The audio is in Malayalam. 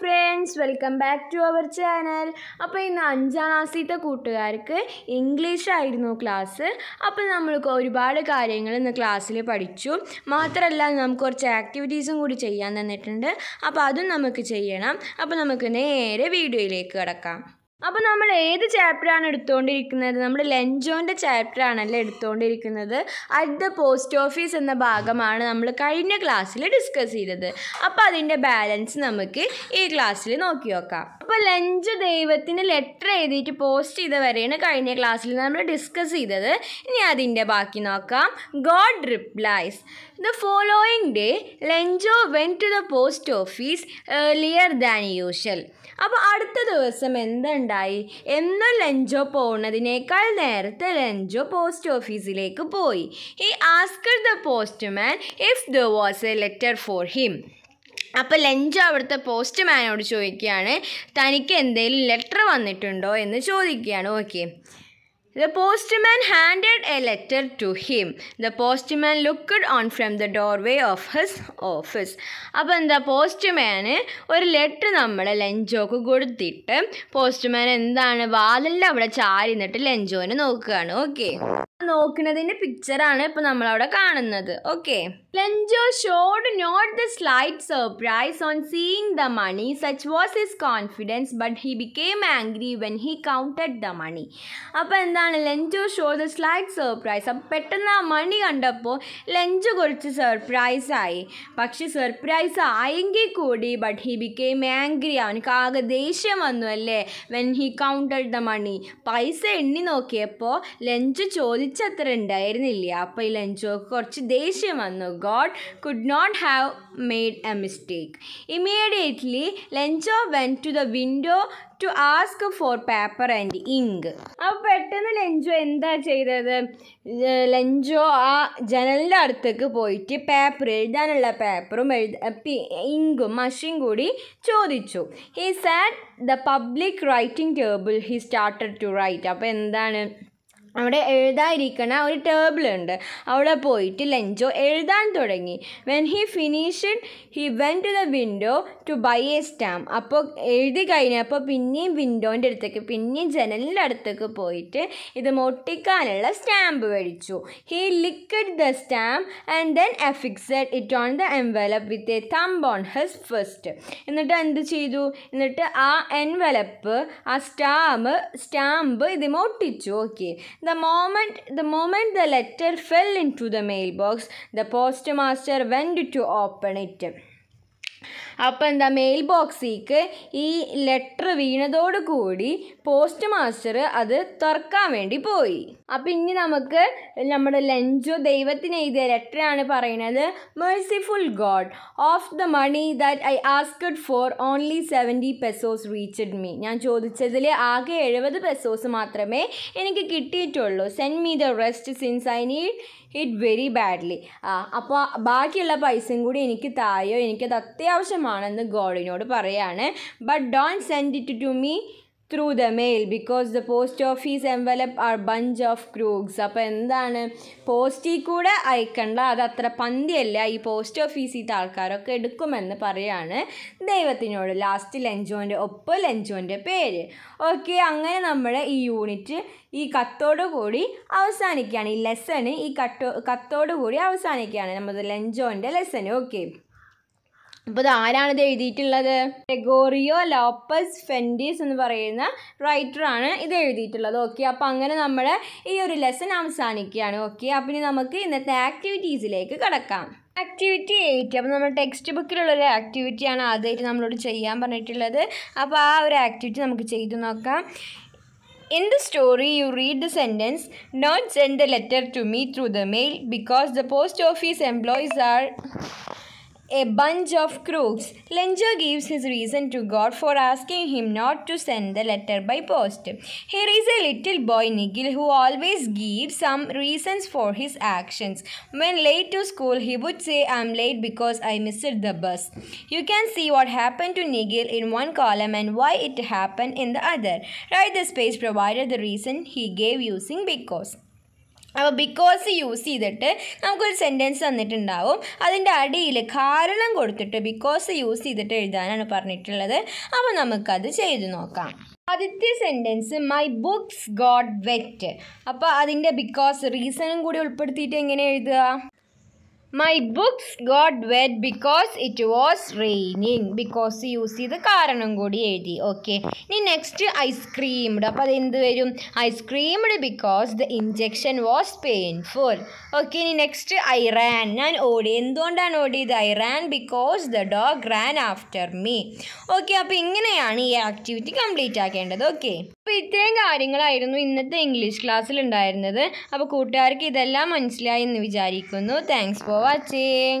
Friends welcome back to our channel അപ്പോൾ ഇന്ന് അഞ്ചാം ക്ലാസ്സിലത്തെ കൂട്ടുകാർക്ക് ഇംഗ്ലീഷായിരുന്നു ക്ലാസ് അപ്പോൾ നമ്മൾ ഒരുപാട് കാര്യങ്ങൾ ഇന്ന് ക്ലാസ്സിൽ പഠിച്ചു മാത്രമല്ല നമുക്ക് കുറച്ച് ആക്ടിവിറ്റീസും കൂടി ചെയ്യാൻ തന്നിട്ടുണ്ട് അപ്പോൾ അതും നമുക്ക് ചെയ്യണം അപ്പോൾ നമുക്ക് നേരെ വീഡിയോയിലേക്ക് കിടക്കാം അപ്പോൾ നമ്മൾ ഏത് ചാപ്റ്ററാണ് എടുത്തുകൊണ്ടിരിക്കുന്നത് നമ്മൾ ലെഞ്ചോൻ്റെ ചാപ്റ്ററാണല്ലോ എടുത്തുകൊണ്ടിരിക്കുന്നത് അറ്റ് ദ പോസ്റ്റ് ഓഫീസ് എന്ന ഭാഗമാണ് നമ്മൾ കഴിഞ്ഞ ക്ലാസ്സിൽ ഡിസ്കസ് ചെയ്തത് അപ്പോൾ അതിൻ്റെ ബാലൻസ് നമുക്ക് ഈ ക്ലാസ്സിൽ നോക്കി നോക്കാം അപ്പോൾ ലഞ്ച് ദൈവത്തിന് ലെറ്റർ എഴുതിയിട്ട് പോസ്റ്റ് ചെയ്ത വരെയാണ് കഴിഞ്ഞ ക്ലാസ്സിൽ നമ്മൾ ഡിസ്കസ് ചെയ്തത് ഇനി അതിൻ്റെ ബാക്കി നോക്കാം God replies the following day Lencho went to the post office earlier than usual അപ്പോൾ അടുത്ത ദിവസം എന്താണ് ഉണ്ടായി എന്ന ലഞ്ചോ പോണതിനേക്കാൾ നേരത്തെ ലഞ്ചോ പോസ്റ്റ് ഓഫീസിലേക്ക് പോയി he asked the postman if the was a letter for him അപ്പോൾ ലഞ്ച് അവിടുത്തെ പോസ്റ്റ്മാനോട് ചോദിക്കുകയാണ് തനിക്ക് എന്തെങ്കിലും ലെറ്റർ വന്നിട്ടുണ്ടോ എന്ന് ചോദിക്കുകയാണ് okay The postman handed a letter to him. The postman looked on from the doorway of his office അപ്പോൾ എന്താ പോസ്റ്റ്മാന് ഒരു ലെറ്റർ നമ്മൾ ലഞ്ചോക്ക് കൊടുത്തിട്ട് പോസ്റ്റ്മാൻ എന്താണ് വാതിലിൻ്റെ അവിടെ ചാരി നിന്നിട്ട് ലഞ്ചോനെ നോക്കുകയാണ് ഓക്കെ നോക്കുന്നതിൻ്റെ പിക്ചറാണ് ഇപ്പം നമ്മളവിടെ കാണുന്നത് okay Lencho showed not the slight surprise on seeing the money such was his confidence but he became angry when he counted the money അപ്പോൾ എന്താ എന്താണ് Lencho show the slight surprise അപ്പം പെട്ടെന്ന് ആ മണി കണ്ടപ്പോൾ ലഞ്ചു കുറച്ച് സർപ്രൈസായി പക്ഷെ സർപ്രൈസ് ആയെങ്കിൽ കൂടി ബട്ട് ഹി ബിക്കെയിം ആംഗ്രി അവനക്ക് ആകെ ദേഷ്യം വന്നു അല്ലേ when he counted the money പൈസ എണ്ണി നോക്കിയപ്പോൾ ലഞ്ച് ചോദിച്ചത്ര ഉണ്ടായിരുന്നില്ല അപ്പോൾ ഈ ലഞ്ചോക്ക് കുറച്ച് ദേഷ്യം വന്നു God could not have made a mistake immediately Lencho went to the window to ask for paper and ink അപ്പോൾ പെട്ടെന്ന് ലഞ്ചോ എന്താ ചെയ്തത് ലഞ്ചോ ആ ജനലിൻ്റെ അടുത്തേക്ക് പോയിട്ട് പേപ്പർ എഴുതാനുള്ള പേപ്പറും എഴുത ഇങ്കും മഷീൻ കൂടി ചോദിച്ചു he sat the public writing table he started to write അപ്പോൾ എന്താണ് അവിടെ എഴുതാതിരിക്കണ ഒരു ടേബിളുണ്ട് അവിടെ പോയിട്ട് ലഞ്ചോ എഴുതാൻ തുടങ്ങി when he finished he went to the window to buy a stamp അപ്പോൾ എഴുതി കഴിഞ്ഞപ്പോൾ പിന്നെയും വിൻഡോൻ്റെ അടുത്തേക്ക് പിന്നെയും ജനലിൻ്റെ അടുത്തേക്ക് പോയിട്ട് ഇത് മൊട്ടിക്കാനുള്ള സ്റ്റാമ്പ് മേടിച്ചു he licked the stamp and then affixed it on the envelope with a thump on his fist എന്നിട്ട് എന്ത് ചെയ്തു എന്നിട്ട് ആ എൻവലപ്പ് ആ സ്റ്റാമ്പ് സ്റ്റാമ്പ് ഇത് മൊട്ടിച്ചു okay The moment the moment the letter fell into the mailbox, the postmaster went to open it. അപ്പം എന്താ മെയിൽ ബോക്സിലേക്ക് ഈ ലെറ്റർ വീണതോടുകൂടി പോസ്റ്റ് മാസ്റ്റർ അത് തുറക്കാൻ വേണ്ടി പോയി അപ്പം ഇനി നമുക്ക് നമ്മുടെ ലഞ്ചോ ദൈവത്തിന് എഴുതിയ ലെറ്ററാണ് പറയുന്നത് merciful God of the money that I asked for only seventy pesos reached me ഞാൻ ചോദിച്ചതിൽ ആകെ എഴുപത് പെസോസ് മാത്രമേ എനിക്ക് കിട്ടിയിട്ടുള്ളൂ send me the rest since I need it very badly ആ അപ്പോൾ ബാക്കിയുള്ള പൈസയും കൂടി എനിക്ക് തായോ എനിക്കത് അത്യാവശ്യമാണ് ആണെന്ന് ഗോഡിനോട് പറയാണ് but don't send it to me through the mail because the post office envelope are bunch of crooks അപ്പോൾ എന്താണ് പോസ്റ്റിൽ കൂടെ അയക്കണ്ട അത് അത്ര പന്തിയല്ല ഈ പോസ്റ്റ് ഓഫീസിലത്തെ ആൾക്കാരൊക്കെ എടുക്കുമെന്ന് പറയാണ് ദൈവത്തിനോട് ലാസ്റ്റ് ലഞ്ചോൻ്റെ ഒപ്പ് ലഞ്ചോൻ്റെ പേര് ഓക്കെ അങ്ങനെ നമ്മൾ ഈ യൂണിറ്റ് ഈ കൂടി അവസാനിക്കുകയാണ് ഈ ലെസണ് ഈ കട്ടോ കൂടി അവസാനിക്കുകയാണ് നമ്മുടെ ലഞ്ചോൻ്റെ ലെസൺ ഓക്കെ അപ്പോൾ ഇത് ആരാണ് ഇത് എഴുതിയിട്ടുള്ളത് ടെഗോറിയോ ലോപ്പസ് ഫെൻഡീസ് എന്ന് പറയുന്ന റൈറ്ററാണ് ഇത് എഴുതിയിട്ടുള്ളത് ഓക്കെ അപ്പോൾ അങ്ങനെ നമ്മൾ ഈ ഒരു ലെസൺ അവസാനിക്കുകയാണ് ഓക്കെ അപ്പം ഇനി നമുക്ക് ഇന്നത്തെ ആക്ടിവിറ്റീസിലേക്ക് കിടക്കാം ആക്ടിവിറ്റി എയ്റ്റ് അപ്പോൾ നമ്മൾ ടെക്സ്റ്റ് ബുക്കിലുള്ളൊരു ആക്ടിവിറ്റിയാണ് ആദ്യമായിട്ട് നമ്മളോട് ചെയ്യാൻ പറഞ്ഞിട്ടുള്ളത് അപ്പോൾ ആ ഒരു ആക്ടിവിറ്റി നമുക്ക് ചെയ്തു നോക്കാം in the story you read the sentence note send the letter to me through the mail because the post office employees are a bunch of crooks. Lenger gives his reason to God for asking him not to send the letter by post. Here is a little boy Nigel who always gives some reasons for his actions. When late to school, he would say, I'm late because I missed the bus. You can see what happened to Nigel in one column and why it happened in the other. Write the space provided the reason he gave using because. അപ്പോൾ ബിക്കോസ് യൂസ് ചെയ്തിട്ട് നമുക്കൊരു സെൻറ്റൻസ് തന്നിട്ടുണ്ടാവും അതിൻ്റെ അടിയിൽ കാരണം കൊടുത്തിട്ട് ബിക്കോസ് യൂസ് ചെയ്തിട്ട് എഴുതാനാണ് പറഞ്ഞിട്ടുള്ളത് അപ്പോൾ നമുക്കത് ചെയ്തു നോക്കാം ആദ്യത്തെ sentence my books got wet അപ്പോൾ അതിൻ്റെ ബിക്കോസ് റീസണും കൂടി ഉൾപ്പെടുത്തിയിട്ട് എങ്ങനെ എഴുതുക my books got wet because it was raining because use ചെയ്ത് കാരണം കൂടി എഴുതി ഓക്കെ ഇനി നെക്സ്റ്റ് ഐസ്ക്രീംഡ് അപ്പോൾ അതെന്ത് വരും I screamed because the injection was painful okay ഇനി നെക്സ്റ്റ് ഐ റാൻ ഞാൻ ഓടി എന്തുകൊണ്ടാണ് ഓടിയത് I ran because the dog ran after me okay അപ്പോൾ ഇങ്ങനെയാണ് ഈ ആക്ടിവിറ്റി കംപ്ലീറ്റ് ആക്കേണ്ടത് ഓക്കെ അപ്പോൾ ഇത്രയും കാര്യങ്ങളായിരുന്നു ഇന്നത്തെ ഇംഗ്ലീഷ് ക്ലാസ്സിൽ ഉണ്ടായിരുന്നത് അപ്പോൾ കൂട്ടുകാർക്ക് ഇതെല്ലാം മനസ്സിലായി എന്ന് വിചാരിക്കുന്നു താങ്ക്സ് ഫോർ വാച്ചിങ്